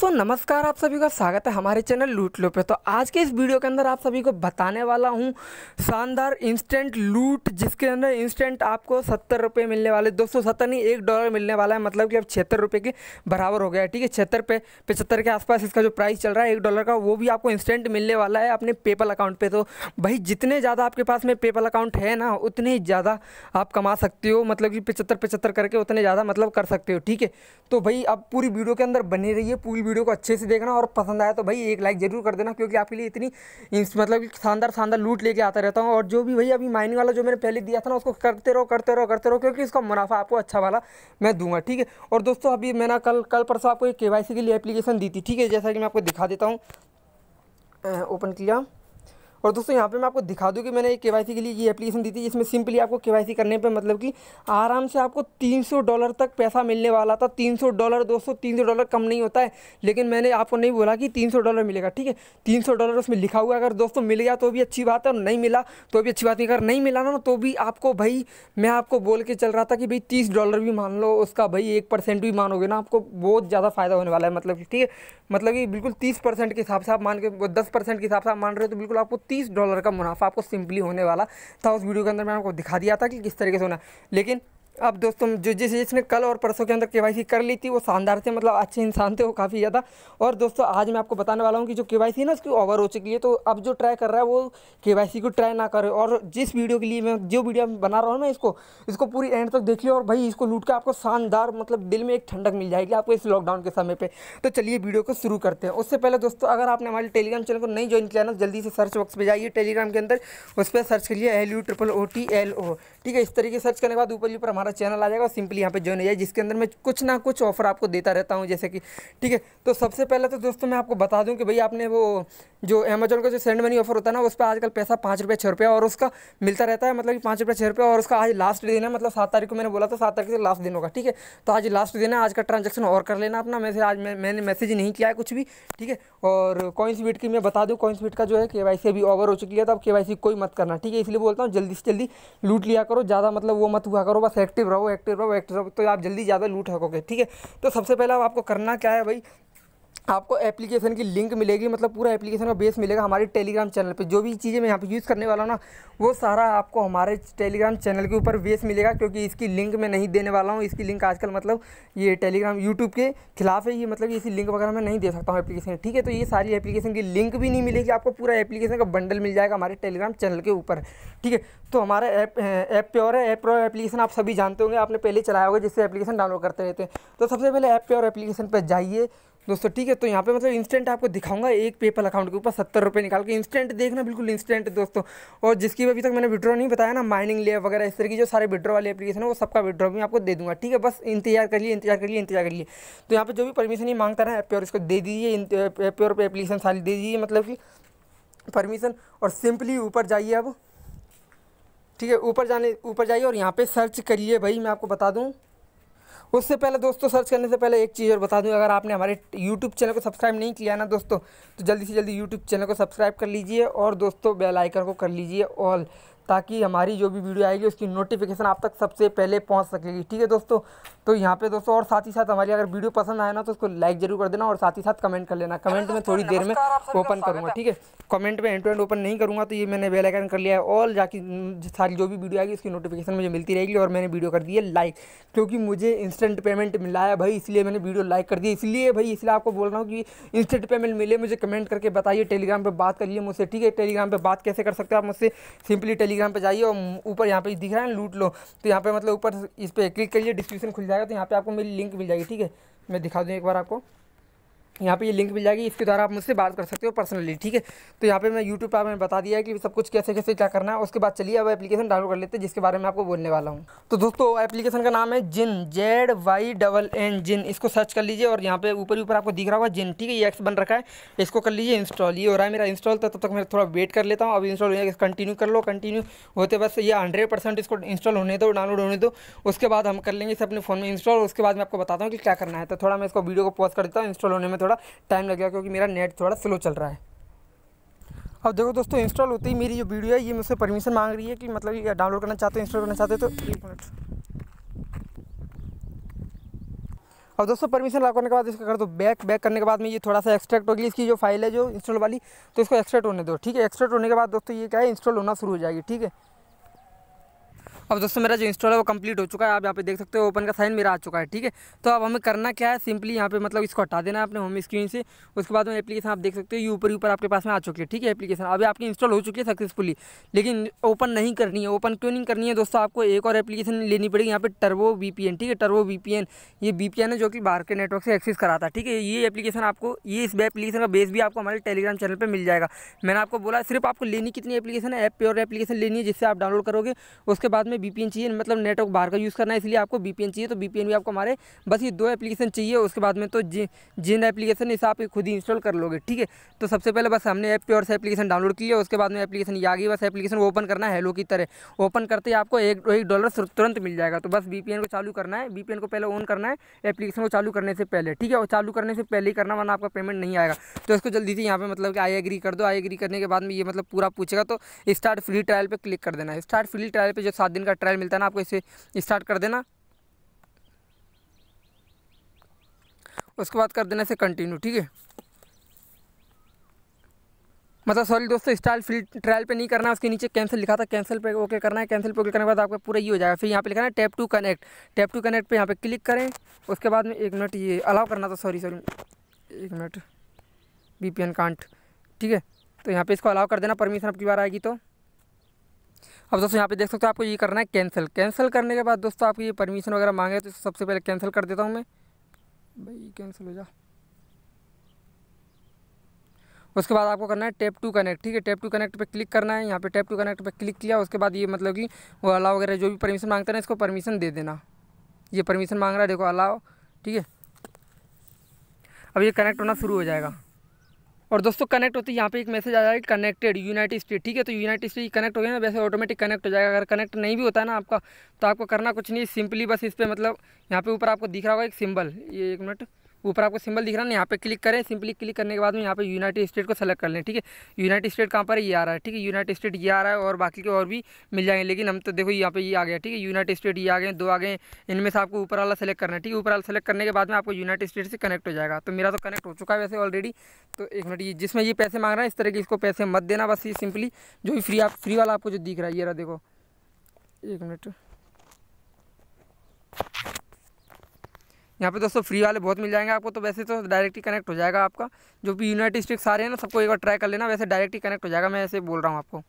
दोस्तों नमस्कार आप सभी का स्वागत है हमारे चैनल लूट लो पे तो आज के इस वीडियो के अंदर आप सभी को बताने वाला हूँ शानदार इंस्टेंट लूट जिसके अंदर इंस्टेंट आपको सत्तर रुपये मिलने वाले दोस्तों सत्तर नहीं एक डॉलर मिलने वाला है मतलब कि अब छिहत्तर रुपये के बराबर हो गया है ठीक है छिहत्तर पे पचहत्तर के आसपास इसका जो प्राइस चल रहा है एक डॉलर का वो भी आपको इंस्टेंट मिलने वाला है अपने पेपल अकाउंट पर तो भाई जितने ज़्यादा आपके पास में पेपल अकाउंट है ना उतने ही ज़्यादा आप कमा सकते हो मतलब कि पचहत्तर पचहत्तर करके उतने ज़्यादा मतलब कर सकते हो ठीक है तो भाई आप पूरी वीडियो के अंदर बने रहिए पूरी वीडियो को अच्छे से देखना और पसंद आया तो भाई एक लाइक जरूर कर देना क्योंकि आपके लिए इतनी मतलब शानदार शानदार लूट लेके आता रहता हूँ और जो भी भाई अभी माइनिंग वाला जो मैंने पहले दिया था ना उसको करते रहो करते रहो करते रहो क्योंकि इसका मुनाफा आपको अच्छा वाला मैं दूंगा ठीक है और दोस्तों अभी मैंने कल कल परसों आपको एक के के लिए एप्लीकेशन दी थी ठीक है जैसा कि मैं आपको दिखा देता हूँ ओपन किया और दोस्तों यहाँ पे मैं आपको दिखा दूँ कि मैंने के वाई के लिए ये एप्लीकेशन दी थी जिसमें सिंपली आपको के करने पे मतलब कि आराम से आपको 300 डॉलर तक पैसा मिलने वाला था 300 डॉलर दोस्तों 300 डॉलर कम नहीं होता है लेकिन मैंने आपको नहीं बोला कि 300 डॉलर मिलेगा ठीक है 300 डॉलर उसमें लिखा हुआ अगर दोस्तों मिल गया तो भी अच्छी बात है और नहीं मिला तो भी अच्छी बात नहीं अगर नहीं मिला ना तो भी आपको भाई मैं आपको बोल के चल रहा था कि भाई तीस डॉलर भी मान लो उसका भाई एक परसेंट भी मानोगे ना आपको बहुत ज़्यादा फ़ायदा होने वाला है मतलब ठीक है मतलब कि बिल्कुल तीस परसेंट के हिसाब से आप मान के दस परसेंट के हिसाब से आप मान रहे हो तो बिल्कुल आपको तीस डॉलर का मुनाफा आपको सिंपली होने वाला था उस वीडियो के अंदर मैंने आपको दिखा दिया था कि किस तरीके से होना लेकिन अब दोस्तों जो जिस जिसने कल और परसों के अंदर केवाईसी कर ली थी वो शानदार थे मतलब अच्छे इंसान थे वो काफ़ी ज़्यादा और दोस्तों आज मैं आपको बताने वाला हूँ कि जो केवाईसी ना उसकी ओवर हो चुकी है तो अब जो ट्राई कर रहा है वो केवाईसी को ट्राई ना करे और जिस वीडियो के लिए मैं जो वीडियो बना रहा हूँ ना इसको इसको पूरी एंड तक देखिए और भाई इसको लूट कर आपको शानदार मतलब दिल में एक ठंडक मिल जाएगी आपको इस लॉकडाउन के समय पर तो चलिए वीडियो को शुरू करते हैं उससे पहले दोस्तों अगर आपने हमारे टेलीग्राम चैनल को नहीं ज्वाइन किया ना जल्दी से सर्च बॉक्स पर जाइए टेलीग्राम के अंदर उस पर सर्च करिए L U triple O T L O ठीक है इस तरीके सर्च करने के बाद ऊपर ऊपर हमारा हमारा चैनल आ जाएगा और सिंपली यहाँ पे ज्वाइन हो जाए जिसके अंदर मैं कुछ ना कुछ ऑफर आपको देता रहता हूँ जैसे कि ठीक है तो सबसे पहले तो दोस्तों मैं आपको बता दूँ कि भाई आपने वो जो अमेजोन का जो सेंड मनी ऑफर होता है ना उस पर आजकल पैसा पाँच रुपये छः रुपये और उसका मिलता रहता है मतलब कि पाँच रुपये छः रुपये और उसका आज लास्ट दिन है मतलब सात तारीख को मैंने बोला था सात तारीख से लास्ट दिन होगा ठीक है तो आज लास्ट दिन है आज का ट्रांजेक्शन और कर लेना अपना मैसेज आज मैं, मैंने मैसेज नहीं किया है कुछ भी ठीक है और कॉइन्स बीट की मैं बता दूँ कॉइन्स बीट का जो है के वाई अभी ओवर हो चुकी है तो अब के कोई मत करना ठीक है इसलिए बोलता हूँ जल्दी से जल्दी लूट लिया करो ज़्यादा मतलब वो मत हुआ करो बस एक्ट एक्टिव रहो एक्टिव रहो एक्टिव रहो तो आप जल्दी ज़्यादा लूट सकोगे ठीक है तो सबसे पहले आपको करना क्या है भाई आपको एप्लीकेशन की लिंक मिलेगी मतलब पूरा एप्लीकेशन का बेस मिलेगा हमारे टेलीग्राम चैनल पे जो भी चीज़ें मैं यहाँ पे यूज़ करने वाला हूँ ना वो सारा आपको हमारे टेलीग्राम चैनल के ऊपर बेस मिलेगा क्योंकि इसकी लिंक मैं नहीं देने वाला हूँ इसकी लिंक आजकल मतलब ये टेलीग्राम यूट्यूब के खिलाफ है ये मतलब इसी लिंक वगैरह मैं नहीं दे सकता हूँ एप्लीकेशन ठीक है तो ये सारी एप्लीकेशन की लिंक भी नहीं मिलेगी आपको पूरा एप्लीकेशन का बंडल मिल जाएगा हमारे टेलीग्राम चैनल के ऊपर ठीक है तो हमारा ऐप ऐप प्योर है ऐप प्योर एप्लीकेशन आप सभी जानते होंगे आपने पहले चलाया होगा जिससे एप्लीकेशन डाउनलोड करते रहते हैं तो सबसे पहले ऐप प्योर एप्लीकेशन पर जाइए दोस्तों ठीक है तो यहाँ पे मतलब इंस्टेंट आपको दिखाऊंगा एक पेपल अकाउंट के ऊपर सत्तर रुपये निकाल के इंस्टेंट देखना बिल्कुल इंस्टेंट दोस्तों और जिसकी अभी तक मैंने विड्रॉ नहीं बताया ना माइनिंग लेयर वगैरह इस तरह की जो सारे विड्रॉ वाले एप्लीकेशन है वो सबका विड्रॉ भी आपको दे दूंगा ठीक है बस इंतजार करिए इंतजार करिए इंतजार करिए तो यहाँ पर जो भी परमिशन ही मांगता रहा प्योर इसको दे दीजिए एप्योर पर एप्लीकेशन सारी दे दीजिए मतलब कि परमिशन और सिंपली ऊपर जाइए अब ठीक है ऊपर जाने ऊपर जाइए और यहाँ पर सर्च करिए भाई मैं आपको बता दूँ उससे पहले दोस्तों सर्च करने से पहले एक चीज़ और बता दूँ अगर आपने हमारे यूट्यूब चैनल को सब्सक्राइब नहीं किया ना दोस्तों तो जल्दी से जल्दी यूट्यूब चैनल को सब्सक्राइब कर लीजिए और दोस्तों बेल आइकन को कर लीजिए ऑल ताकि हमारी जो भी वीडियो आएगी उसकी नोटिफिकेशन आप तक सबसे पहले पहुंच सकेगी ठीक है दोस्तों तो यहाँ पे दोस्तों और साथ ही साथ हमारी अगर वीडियो पसंद आए ना तो उसको लाइक जरूर कर देना और साथ ही साथ कमेंट कर लेना कमेंट में थोड़ी देर में ओपन करूँगा ठीक है कमेंट में एंड टू एंड ओपन नहीं करूँगा तो ये मैंने बेल आइकन कर लिया है ऑल जाकि सारी जो भी वीडियो आएगी उसकी नोटिफिकेशन मुझे मिलती रहेगी और मैंने वीडियो कर दी है लाइक क्योंकि मुझे इंस्टेंट पेमेंट मिला है भाई इसलिए मैंने वीडियो लाइक कर दी इसलिए भाई इसलिए आपको बोल रहा हूँ कि इंस्टेंट पेमेंट मिले मुझे कमेंट करके बताइए टेलीग्राम पर बात करिए मुझसे ठीक है टेलीग्राम पर बात कैसे कर सकते हो आप मुझसे सिंपली टेलीग्राम टेलीग्राम पे जाइए और ऊपर यहाँ पे दिख रहा है लूट लो तो यहाँ पे मतलब ऊपर इस पर क्लिक करिए डिस्क्रिप्शन खुल जाएगा तो यहाँ पे आपको मेरी लिंक मिल जाएगी ठीक है मैं दिखा दूँ एक बार आपको यहाँ पे ये लिंक मिल जाएगी इसके द्वारा आप मुझसे बात कर सकते हो पर्सनली ठीक है तो यहाँ पे मैं यूट्यूब पर मैंने बता दिया है कि सब कुछ कैसे कैसे क्या करना है उसके बाद चलिए अब एप्लीकेशन डाउनलोड कर लेते हैं जिसके बारे में आपको बोलने वाला हूँ तो दोस्तों एप्लीकेशन का नाम है Zynn Z Y double N Zynn इसको सर्च कर लीजिए और यहाँ पे ऊपर ऊपर आपको दिख रहा होगा जिन ठीक है ये एक्स बन रखा है इसको कर लीजिए इंस्टॉल ये हो रहा है मेरा इंस्टॉल तो तब तक मैं थोड़ा वेट कर लेता हूँ अब इंस्टॉल हो कंटिन्यू कर लो कंटिन्यू होते बस ये हंड्रेड इसको इंस्टॉल होने दो डाउनलोड होने दो उसके बाद हम कर लेंगे इसे अपने फ़ोन में इंस्टॉल उसके बाद मैं आपको बताता हूँ कि क्या करना है तो थोड़ा मैं इसको वीडियो को पॉज कर देता हूँ इंस्टॉल होने में थोड़ा टाइम लगेगा क्योंकि मेरा नेट थोड़ा स्लो चल रहा है अब देखो दोस्तों इंस्टॉल होते ही मेरी जो वीडियो है ये मुझसे परमिशन मांग रही है कि मतलब ये डाउनलोड करना चाहते हो इंस्टॉल करना चाहते हो तो एक मिनट अब दोस्तों परमिशन लॉक करने के बाद इसका कर दो बैक बैक करने के बाद में ये थोड़ा सा एक्सट्रैक्ट होगी इसकी जो फाइल है जो इंस्टॉल वाली तो इसको एक्सट्रैक्ट होने दो ठीक है एक्सट्रैक्ट होने के बाद दोस्तों ये क्या है इंस्टॉल होना शुरू हो जाएगी ठीक है अब दोस्तों मेरा जो इंस्टॉल है वो कंप्लीट हो चुका है आप यहाँ पे देख सकते हो ओपन का साइन मेरा आ चुका है ठीक है तो अब हमें करना क्या है सिंपली यहाँ पे मतलब इसको हटा देना है अपने होम स्क्रीन से उसके बाद में एप्लीकेशन आप देख सकते हो ये ऊपर ऊपर आपके पास में आ चुकी है ठीक है एप्लीकेशन अभी आपकी इंस्टॉल हो चुकी है सक्सेसफुली लेकिन ओपन नहीं करनी है ओपन क्यों नहीं करनी है दोस्तों आपको एक और एप्लीकेशन लेनी पड़ेगी यहाँ पर टर्वो वी ठीक है टर्वो वी ये वी है जो कि बाहर के नेटवर्क से एक्सेस कराता है ठीक है ये एप्लीकेशन आपको ये इस एप्लीकेशन का बेस भी आपको हमारे टेलीग्राम चैनल पर मिल जाएगा मैंने आपको बोला सिर्फ आपको लेनी कितनी एप्लीकेशन है ऐप प्योर एप्लीकेशन लेनी है जिससे आप डाउनलोड करोगे उसके बाद में पे बी चाहिए मतलब नेटवर्क बाहर का यूज़ करना है इसलिए आपको बीपीएन चाहिए तो बीपीएन भी आपको हमारे बस ये दो एप्लीकेशन चाहिए उसके बाद में तो जिन एप्लीकेशन इस आप खुद ही इंस्टॉल कर लोगे ठीक है तो सबसे पहले बस हमने ऐप प्योर से एप्लीकेशन डाउनलोड की है उसके बाद में एप्लीकेशन ये आ गई बस एप्लीकेशन ओपन करना हैलो की तरह ओपन करते ही आपको एक एक डॉलर तुरंत मिल जाएगा तो बस बीपीएन को चालू करना है बीपीएन को पहले ऑन करना है एप्लीकेशन को चालू करने से पहले ठीक है और चालू करने से पहले ही करना वरना आपका पेमेंट नहीं आएगा तो इसको जल्दी से यहाँ पे मतलब कि आई एग्री कर दो आई एग्री करने के बाद में ये मतलब पूरा पूछेगा तो स्टार्ट फ्री ट्रायल पर क्लिक कर देना है स्टार्ट फ्री ट्रायल पर जो सात दिन का ट्रायल मिलता है ना आपको इसे स्टार्ट कर देना उसके बाद कर देना इसे कंटिन्यू ठीक है मतलब सॉरी दोस्तों स्टाइल फिल ट्रायल पे नहीं करना है उसके नीचे कैंसिल लिखा था कैंसिल पे ओके करना है कैंसिल पे ओके करने के बाद आपका पूरा ये हो जाएगा फिर यहाँ पे लिखा है tap to connect tap to connect पे यहाँ पे क्लिक करें उसके बाद में एक मिनट ये अलाउ करना था सॉरी सॉरी एक मिनट बी पी कांट ठीक है तो यहाँ पर इसको अलाउ कर देना परमिशन आपकी बार आएगी तो अब दोस्तों यहाँ पे देख सकते हो आपको ये करना है कैंसिल कैंसिल करने के बाद दोस्तों आपकी ये परमिशन वगैरह मांगे तो सबसे पहले कैंसिल कर देता हूँ मैं भाई कैंसिल हो जा उसके बाद आपको करना है टैप टू कनेक्ट ठीक है टैप टू कनेक्ट पे क्लिक करना है यहाँ पे टैप टू कनेक्ट पे क्लिक किया उसके बाद ये मतलब कि वो अलाव वगैरह जो भी परमिशन मांगते ना इसको परमिशन दे देना ये परमिशन मांग रहा है देखो अलाव ठीक है अब ये कनेक्ट होना शुरू हो जाएगा और दोस्तों कनेक्ट होते यहाँ पे एक मैसेज आ जाएगा कनेक्टेड यूनाइटेड स्टेट ठीक है तो यूनाइटेड स्टेट कनेक्ट हो गया ना वैसे ऑटोमेटिक कनेक्ट हो जाएगा अगर कनेक्ट नहीं भी होता है ना आपका तो आपको करना कुछ नहीं सिंपली बस इस पर मतलब यहाँ पे ऊपर आपको दिख रहा होगा एक सिंबल ये एक मिनट ऊपर आपको सिंबल दिख रहा है यहाँ पे क्लिक करें सिंपली क्लिक करने के बाद में यहाँ पे यूनाइटेड स्टेट को सेलेक्ट कर लें ठीक है यूनाइटेड स्टेट कहाँ पर ये आ रहा है ठीक है यूनाइटेड स्टेट ये आ रहा है और बाकी के और भी मिल जाएंगे लेकिन हम तो देखो यहाँ पे ये आ गया ठीक है यूनाइटेड स्टेट ये आ गए दो आ गए इनमें से आपको ऊपर वाला सेलेक्ट करना है ठीक है ऊपर वाला सेलेक्ट करने के बाद में आपको यूनाइटेड स्टेट से कनेक्ट हो जाएगा तो मेरा तो कनेक्ट हो चुका है वैसे ऑलरेडी तो एक मिनट ये जिसमें ये पैसे मांग रहा है इस तरह के इसको पैसे मत देना बस ये सिंपली जो भी फ्री आप फ्री वाला आपको जो दिख रहा है ये रहा देखो एक मिनट यहाँ पे दोस्तों फ्री वाले बहुत मिल जाएंगे आपको तो वैसे तो डायरेक्ट ही कनेक्ट हो जाएगा आपका जो भी यूनाइटेड स्टेट्स आ रहे हैं ना सबको एक बार ट्राई कर लेना वैसे डायरेक्ट ही कनेक्ट हो जाएगा मैं ऐसे बोल रहा हूँ आपको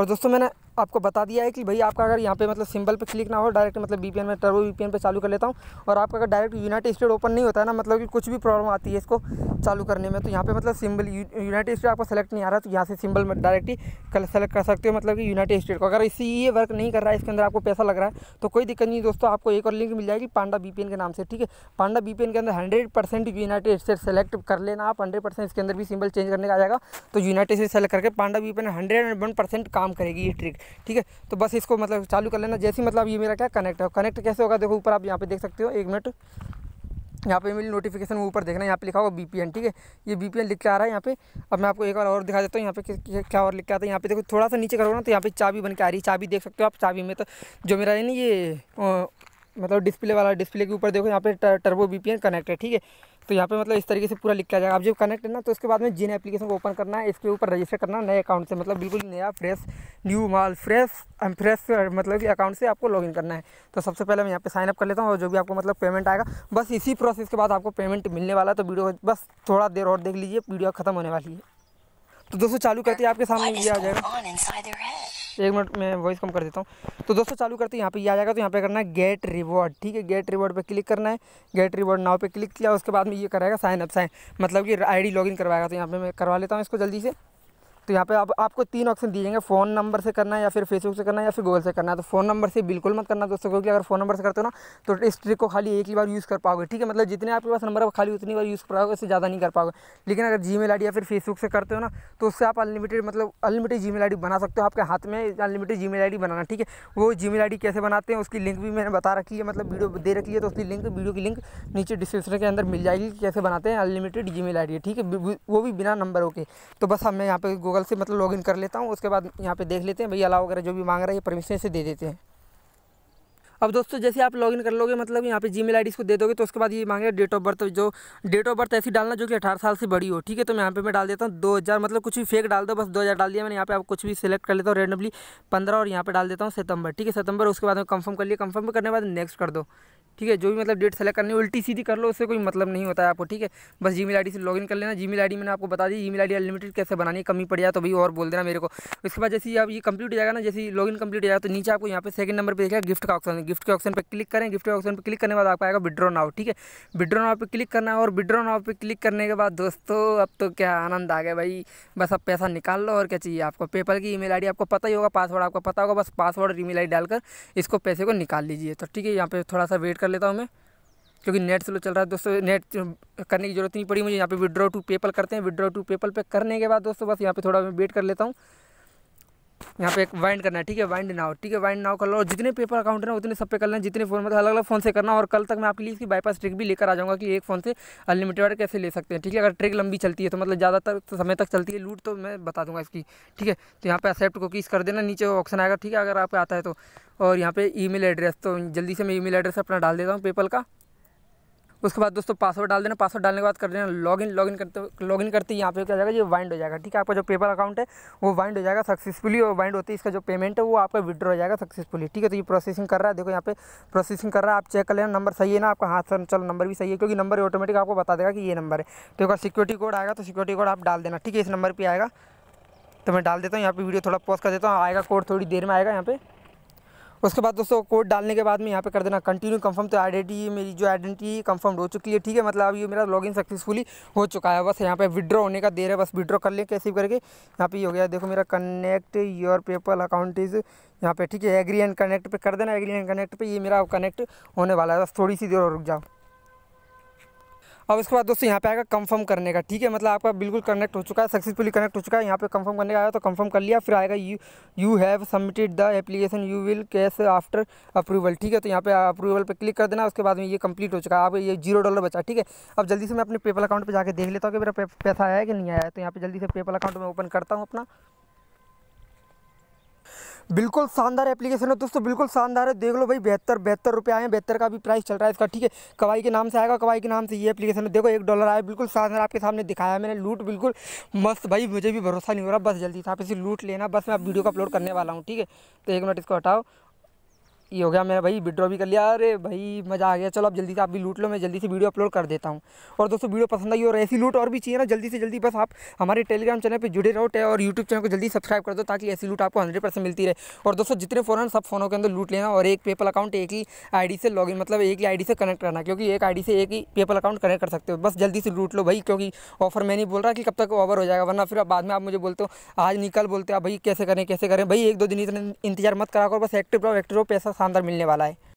और दोस्तों मैंने आपको बता दिया है कि भाई आपका अगर यहाँ पे मतलब सिंबल पे क्लिक ना हो डायरेक्ट मतलब बी में टर्बो बी पे चालू कर लेता हूँ और आपका अगर डायरेक्ट यूनाइटेड स्टेट ओपन नहीं होता है ना मतलब कि कुछ भी प्रॉब्लम आती है इसको चालू करने में तो यहाँ पे मतलब सिंबल यूनाइटेड स्टेट आपको सेलेक्ट नहीं आ रहा तो यहाँ से सिंबल में डायरेक्ट ही सेलेक्ट कर सकते हो मतलब कि यूनाइटेड स्टेट को अगर इससे ये वर्क नहीं कर रहा है इसके अंदर आपको पैसा लग रहा है तो कोई दिक्कत नहीं दोस्तों आपको एक और लिंक मिल जाएगी पांडा बी के नाम से ठीक है पांडा बी के अंदर hundred percent United State select कर लेना आप हंड्रेड परसेंट इसके अंदर भी सिम्बल चेंज करने का आ जाएगा तो यूनाइटेड स्टेट सेलेक्ट करके Panda VPN hundred and one percent काम करेगी ये ट्रिक ठीक है तो बस इसको मतलब चालू कर लेना जैसे मतलब ये मेरा क्या कनेक्ट है कनेक्ट कैसे होगा देखो ऊपर आप यहाँ पे देख सकते हो एक मिनट यहाँ पे मेरी नोटिफिकेशन ऊपर देखना यहाँ पे लिखा होगा बीपीएन ठीक है ये बीपीएन लिख के आ रहा है यहाँ पे अब मैं आपको एक बार और दिखा देता हूँ यहाँ पे क्या और लिख के आता है यहाँ पे देखो थोड़ा सा नीचे करोगे ना तो यहाँ पे चाबी बन के आ रही है चाबी देख सकते हो आप चाबी में तो जो मेरा है ना ये मतलब डिस्प्ले वाला डिस्प्ले के ऊपर देखो यहाँ पे टर्बो बी कनेक्ट है ठीक है तो यहाँ पे मतलब इस तरीके से पूरा लिख के जाएगा आप जब कनेक्ट है ना तो उसके बाद में जिन एप्लीकेशन को ओपन करना है इसके ऊपर रजिस्टर करना नए अकाउंट से मतलब बिल्कुल नया फ्रेश न्यू माल फ्रेश फ्रेश मतलब कि अकाउंट से आपको लॉगिन करना है तो सबसे पहले मैं यहाँ पे साइन अप कर लेता हूँ और जो भी आपको मतलब पेमेंट आएगा बस इसी प्रोसेस के बाद आपको पेमेंट मिलने वाला है तो वीडियो बस थोड़ा देर और देख लीजिए वीडियो खत्म होने वाली है तो दोस्तों चालू करते हैं आपके सामने ये आ जाएगा एक मिनट में वॉइस कम कर देता हूँ तो दोस्तों चालू करते हैं यहाँ पे ये आ जाएगा तो यहाँ पे करना है गेट रिवॉर्ड ठीक है गेट रिवॉर्ड पे क्लिक करना है गेट रिवॉर्ड नाव पे क्लिक किया उसके बाद में ये कराएगा साइन अप साइन मतलब कि आईडी लॉगिन करवाएगा तो यहाँ पे मैं करवा लेता हूँ इसको जल्दी से तो यहाँ पे आप आपको तीन ऑप्शन दिए जाएंगे फ़ोन नंबर से करना है या फिर फेसबुक से करना है या फिर गूगल से करना है तो फ़ोन नंबर से बिल्कुल मत करना दोस्तों क्योंकि अगर फ़ोन नंबर से करते हो ना तो इस ट्रिक को खाली एक ही बार यूज़ कर पाओगे ठीक है मतलब जितने आपके पास नंबर खाली उतनी बार यूज़ कर पाओगे उससे ज़्यादा नहीं कर पाओगे लेकिन अगर जी मेल या फिर फेसबुक से करते हो ना तो उससे आप अनलिमिटेड मतलब अनलिमिटेड जी मेल बना सकते हो आपके हाथ में अनलिमिटेड जी मेल बनाना ठीक है वो जी मेल कैसे बनाते हैं उसकी लिंक भी मैंने बता रखी है मतलब वीडियो दे रखी है तो उसकी लिंक वीडियो की लिंक नीचे डिस्क्रिप्शन के अंदर मिल जाएगी कैसे बनाते हैं अनलिमिटेड जी मेल ठीक है वो भी बिना नंबरों के तो बस हमें यहाँ पे गूगल से मतलब लॉगिन कर लेता हूँ उसके बाद यहाँ पे देख लेते हैं भैया अलाव वगैरह जो भी मांग रहा है परमिशन से दे देते हैं अब दोस्तों जैसे आप लॉगिन कर लोगे मतलब यहाँ पे जीमेल आईडी इसको दे दोगे तो उसके बाद ये मांगेगा डेट ऑफ बर्थ जो डेट ऑफ बर्थ ऐसी डालना जो कि अठारह साल से बड़ी हो ठीक है तो मैं यहाँ पे मैं डाल देता हूँ दो हज़ार मतलब कुछ भी फेक डाल दो बस दो हज़ार डाल दिया मैंने यहाँ पे आप कुछ भी सिलेक्ट कर लेता हूँ रेंडमली पंद्रह और यहाँ पर डाल देता हूँ सितंबर ठीक है सितंबर उसके बाद में कंफर्म कर लिया कंफर्म करने के बाद नेक्स्ट कर दो ठीक है जो भी मतलब डेट सेलेक्ट करनी उल्टी सीधी कर लो उससे कोई मतलब नहीं होता है आपको ठीक है बस जी मेल से लॉगिन कर लेना जी मेल मैंने आपको बता दी जी मेल अनलिमिटेड कैसे बनानी है कमी पड़ जाए तो भाई और बोल देना मेरे को उसके बाद जैसे आप ये कंप्लीट हो जाएगा ना जैसे लॉगिन कंप्लीट हो जाएगा तो नीचे आपको यहाँ पे सेकंड नंबर पर देखा गिफ्ट का ऑप्शन गिफ्ट के ऑप्शन पर क्लिक करें गिफ्ट के ऑप्शन पर क्लिक करने के बाद आपको आएगा विड्रो नाव ठीक है विड्रो नाव पर क्लिक करना है और विड्रो नाव पर क्लिक करने के बाद दोस्तों अब तो क्या आनंद आ गया भाई बस अब पैसा निकाल लो और क्या चाहिए आपको पेपर की ईमेल आईडी आपको पता ही होगा पासवर्ड आपको पता होगा बस पासवर्ड और ई मेल डालकर इसको पैसे को निकाल लीजिए तो ठीक है यहाँ पर थोड़ा सा वेट कर लेता हूँ मैं क्योंकि नेट स्लो चल रहा है दोस्तों नेट करने की जरूरत नहीं पड़ी मुझे यहाँ पे विड्रॉ टू पेपल करते हैं विड्रॉ टू पेपल पे करने के बाद दोस्तों बस यहाँ पे थोड़ा मैं वेट कर लेता हूँ यहाँ पे एक वाइंड करना है ठीक है वाइंड नाउ ठीक है वाइंड नाउ कर लो और जितने पेपर अकाउंट है ना उतने सब पे कर लेना जितने फोन मतलब अलग अलग फोन से करना और कल तक मैं आपके लिए इसकी बाईपास ट्रिक भी लेकर आ जाऊँगा कि एक फोन से अनलिमिटेड कैसे ले सकते हैं ठीक है अगर ट्रिक लंबी चलती है तो मतलब ज़्यादातर तो समय तक चलती है लूट तो मैं बता दूंगा इसकी ठीक है तो यहाँ पर एक्सेप्ट को किस कर देना नीचे ऑप्शन आएगा ठीक है अगर आप आता है तो और यहाँ पर ई एड्रेस तो जल्दी से मैं ई एड्रेस अपना डाल देता हूँ पेपल का उसके बाद दोस्तों पासवर्ड डाल देना पासवर्ड डालने के बाद कर देना लॉग इन लॉग इन करते लॉग इन करते ही यहाँ पे क्या जाएगा ये वाइंड हो जाएगा ठीक है आपका जो पेपर अकाउंट है वो वाइंड हो जाएगा सक्सेसफुली और वाइंड होती है इसका जो पेमेंट है वो आपका विड्रॉ हो जाएगा सक्सेसफुली ठीक है तो ये प्रोसेसिंग कर रहा है देखो यहाँ पे प्रोसेसिंग कर रहा है आप चेक कर लेना नंबर सही है ना आपका हाथ से चलो नंबर भी सही है क्योंकि नंबर ऑटोमेटिक आपको बता देगा कि ये नंबर है तो एक सिक्योरिटी कोड आएगा तो सिक्योरिटी कोड आप डाल देना ठीक है इस नंबर पर आएगा तो मैं डाल देता हूँ यहाँ पे वीडियो थोड़ा पॉज कर देता हूँ आएगा कोड थोड़ी देर में आएगा यहाँ पर उसके बाद दोस्तों कोड डालने के बाद में यहाँ पे कर देना कंटिन्यू कंफर्म तो आइडेंटिटी मेरी जो आइडेंटिटी कंफर्म हो चुकी है ठीक है मतलब ये मेरा लॉगिन सक्सेसफुली हो चुका है बस यहाँ पे विड्रॉ होने का देर है बस विड्रॉ कर लें कैसे करके यहाँ पे ये हो गया देखो मेरा connect your PayPal account is यहाँ पे ठीक है एग्री एंड कनेक्ट पे कर देना एग्री एंड कनेक्ट पे ये मेरा कनेक्ट होने वाला है बस थोड़ी सी देर और रुक जाओ अब उसके बाद दोस्तों यहाँ पे आएगा कंफर्म करने का ठीक है मतलब आपका बिल्कुल कनेक्ट हो चुका है सक्सेसफुली कनेक्ट हो चुका है यहाँ पे कंफर्म करने का आया तो कंफर्म कर लिया फिर आएगा you you have submitted the application you will cash after approval ठीक है तो यहाँ पे अप्रूवल पे क्लिक कर देना उसके बाद में ये कंप्लीट हो चुका है आप ये जीरो डॉलर बचा ठीक है अब जल्दी से मैं अपने पेपल अकाउंट पर जाकर देख लेता हूँ कि मेरा पैसा आया कि नहीं आया तो यहाँ पर जल्दी से पेपल अकाउंट में ओपन करता हूँ अपना बिल्कुल शानदार एप्लीकेशन है दोस्तों बिल्कुल शानदार है देख लो भाई बेहतर बेहतर रुपये आए हैं बेहतर का भी प्राइस चल रहा है इसका ठीक है कवाई के नाम से आएगा कवाई के नाम से ये एप्लीकेशन है देखो एक डॉलर आया बिल्कुल शानदार आपके सामने दिखाया मैंने लूट बिल्कुल मस्त भाई मुझे भी भरोसा नहीं हो रहा बस जल्दी से आप इसे लूट लेना बस मैं आप वीडियो को अपलोड करने वाला हूँ ठीक है तो एक मिनट इसको हटाओ ये हो गया मेरा भाई विड्रॉ भी कर लिया अरे भाई मज़ा आ गया चलो आप जल्दी से आप भी लूट लो मैं जल्दी से वीडियो अपलोड कर देता हूँ और दोस्तों वीडियो पसंद आई और ऐसी लूट और भी चाहिए ना जल्दी से जल्दी बस आप हमारे टेलीग्राम चैनल पर जुड़े रहो और यूट्यूब चैनल को जल्दी सब्सक्राइब कर दो ताकि ऐसी लूट आपको हंड्रेड मिलती रहे और दोस्तों जितने फ़ोन है सब फ़ोनों के अंदर लूट लेना और एक पेपल अकाउंट एक ही आई से इन मतलब एक ही आई से कनेक्ट करना क्योंकि एक आई से एक ही पेपल अकाउंट कनेक्ट कर सकते हो बस जल्दी से लूट लो भाई क्योंकि ऑफर मैं नहीं बोल रहा कि कब तक ओवर हो जाएगा वरना फिर आप बाद में आप मुझे बोलते हो आज निकल बोलते हो भाई कैसे करें कैसे करें भाई एक दो दिन इतना इंतजार मत करा करो बस एक्टिव रहो एक्टिव रहो पैसा शानदार मिलने वाला है